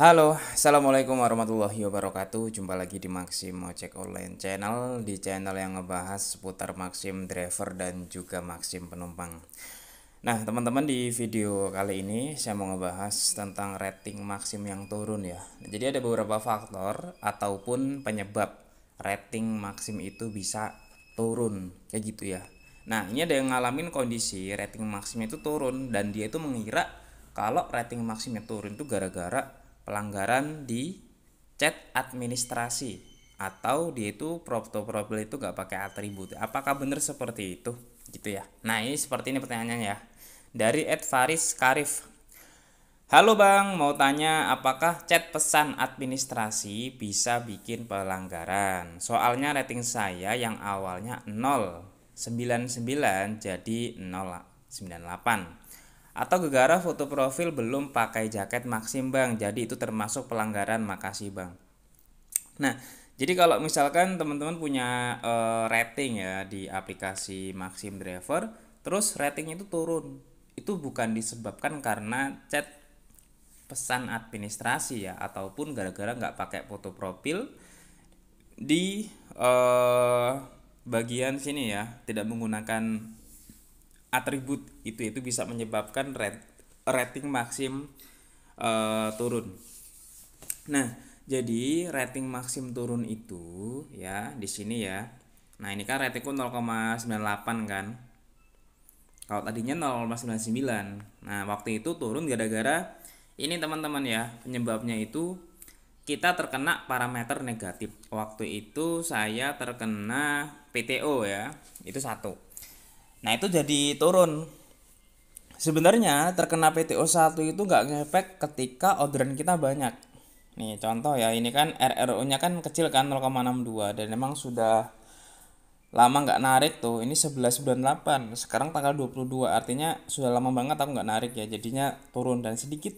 Halo, Assalamualaikum warahmatullahi wabarakatuh Jumpa lagi di Maxim Ojek Online Channel Di channel yang ngebahas seputar Maxim Driver dan juga Maxim Penumpang Nah teman-teman di video kali ini saya mau ngebahas tentang rating Maxim yang turun ya Jadi ada beberapa faktor ataupun penyebab rating Maxim itu bisa turun Kayak gitu ya Nah ini ada yang ngalamin kondisi rating Maxim itu turun Dan dia itu mengira kalau rating maksimnya turun itu gara-gara pelanggaran di chat administrasi atau dia itu profil itu nggak pakai atribut apakah benar seperti itu gitu ya nah ini seperti ini pertanyaannya ya dari Ed Faris Karif Halo Bang, mau tanya apakah chat pesan administrasi bisa bikin pelanggaran? Soalnya rating saya yang awalnya 099 jadi 098 atau gegara foto profil belum pakai jaket Maxim Bang. Jadi itu termasuk pelanggaran makasih Bang. Nah, jadi kalau misalkan teman-teman punya uh, rating ya di aplikasi Maxim Driver, terus ratingnya itu turun. Itu bukan disebabkan karena chat pesan administrasi ya ataupun gara-gara nggak pakai foto profil di uh, bagian sini ya, tidak menggunakan atribut itu itu bisa menyebabkan red, rating maksim uh, turun. Nah, jadi rating maksim turun itu ya di sini ya. Nah, ini kan ratingku 0,98 kan. Kalau tadinya 0,99. Nah, waktu itu turun gara-gara ini teman-teman ya, penyebabnya itu kita terkena parameter negatif. Waktu itu saya terkena PTO ya. Itu satu. Nah itu jadi turun. Sebenarnya terkena PTO 1 itu nggak ngefek ketika orderan kita banyak. Nih contoh ya ini kan RRO-nya kan kecil kan 0,62 dan memang sudah lama nggak narik tuh. Ini sebelas bulan delapan Sekarang tanggal 22 artinya sudah lama banget aku nggak narik ya. Jadinya turun dan sedikit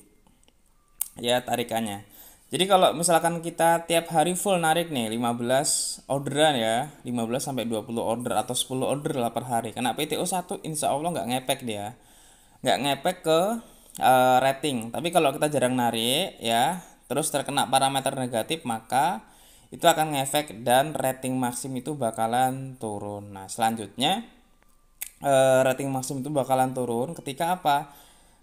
ya tarikannya. Jadi kalau misalkan kita tiap hari full narik nih 15 orderan ya 15 sampai 20 order atau 10 order lah per hari kena PTO 1 insya Allah nggak ngepek dia Nggak ngepek ke uh, rating Tapi kalau kita jarang narik ya Terus terkena parameter negatif maka itu akan ngefek dan rating maksim itu bakalan turun Nah selanjutnya uh, rating maksim itu bakalan turun ketika apa?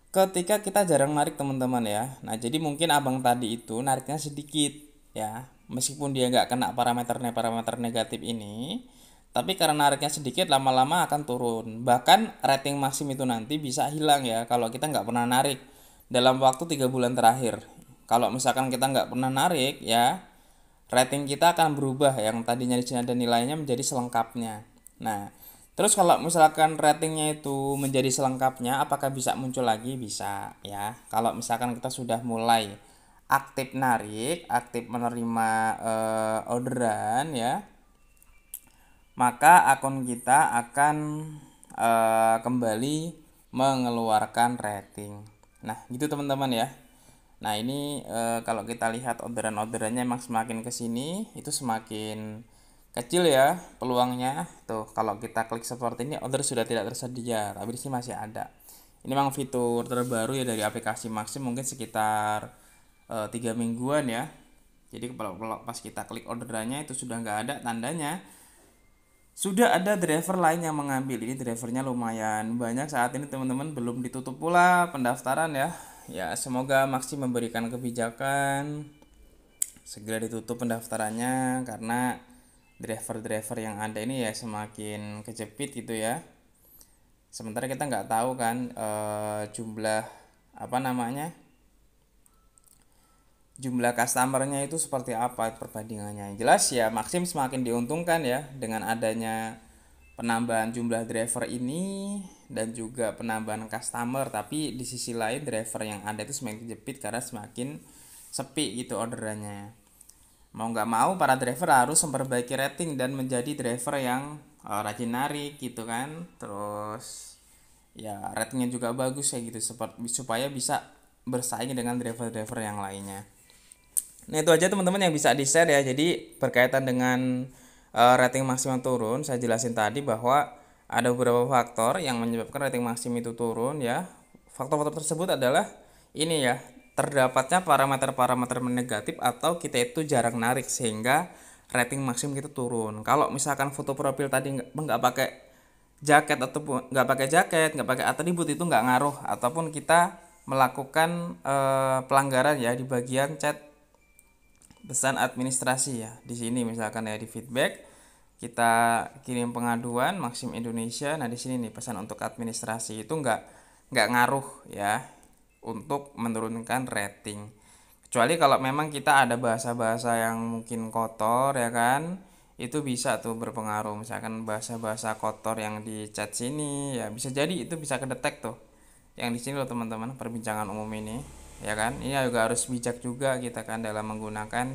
ketika kita jarang narik teman-teman ya nah jadi mungkin abang tadi itu nariknya sedikit ya meskipun dia nggak kena parameternya parameter negatif ini tapi karena nariknya sedikit lama-lama akan turun bahkan rating maksim itu nanti bisa hilang ya kalau kita nggak pernah narik dalam waktu tiga bulan terakhir kalau misalkan kita nggak pernah narik ya rating kita akan berubah yang tadinya di sini ada nilainya menjadi selengkapnya. Nah, Terus kalau misalkan ratingnya itu menjadi selengkapnya, apakah bisa muncul lagi? Bisa ya. Kalau misalkan kita sudah mulai aktif narik, aktif menerima uh, orderan ya, maka akun kita akan uh, kembali mengeluarkan rating. Nah, gitu teman-teman ya. Nah ini uh, kalau kita lihat orderan-orderannya emang semakin ke sini itu semakin kecil ya peluangnya tuh kalau kita klik seperti ini order sudah tidak tersedia tapi di masih ada ini memang fitur terbaru ya dari aplikasi Maxim mungkin sekitar eh, tiga mingguan ya jadi kalau, kalau pas kita klik orderannya itu sudah nggak ada tandanya sudah ada driver lain yang mengambil ini drivernya lumayan banyak saat ini teman-teman belum ditutup pula pendaftaran ya ya semoga Maxim memberikan kebijakan segera ditutup pendaftarannya karena driver-driver yang ada ini ya semakin kejepit gitu ya sementara kita nggak tahu kan e, jumlah apa namanya jumlah customernya itu seperti apa perbandingannya jelas ya maksim semakin diuntungkan ya dengan adanya penambahan jumlah driver ini dan juga penambahan customer tapi di sisi lain driver yang ada itu semakin jepit karena semakin sepi gitu orderannya mau nggak mau para driver harus memperbaiki rating dan menjadi driver yang uh, rajin narik gitu kan terus ya ratingnya juga bagus ya gitu supaya bisa bersaing dengan driver-driver yang lainnya nah itu aja teman-teman yang bisa di share ya jadi berkaitan dengan uh, rating maksimal turun saya jelasin tadi bahwa ada beberapa faktor yang menyebabkan rating maksimum itu turun ya faktor-faktor tersebut adalah ini ya terdapatnya parameter-parameter negatif atau kita itu jarang narik sehingga rating maksimum kita turun. Kalau misalkan foto profil tadi nggak pakai jaket ataupun nggak pakai jaket, nggak pakai atribut itu nggak ngaruh ataupun kita melakukan e, pelanggaran ya di bagian chat pesan administrasi ya. Di sini misalkan ya di feedback kita kirim pengaduan maksim Indonesia. Nah, di sini nih pesan untuk administrasi itu nggak nggak ngaruh ya untuk menurunkan rating kecuali kalau memang kita ada bahasa-bahasa yang mungkin kotor ya kan itu bisa tuh berpengaruh misalkan bahasa-bahasa kotor yang di chat sini ya bisa jadi itu bisa kedetek tuh yang di sini loh teman-teman perbincangan umum ini ya kan ini juga harus bijak juga kita kan dalam menggunakan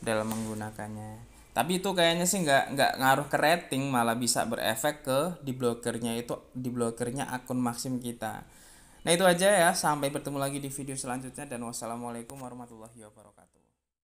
dalam menggunakannya tapi itu kayaknya sih nggak nggak ngaruh ke rating malah bisa berefek ke di blokernya itu di blokernya akun maksim kita Nah itu aja ya, sampai bertemu lagi di video selanjutnya dan wassalamualaikum warahmatullahi wabarakatuh.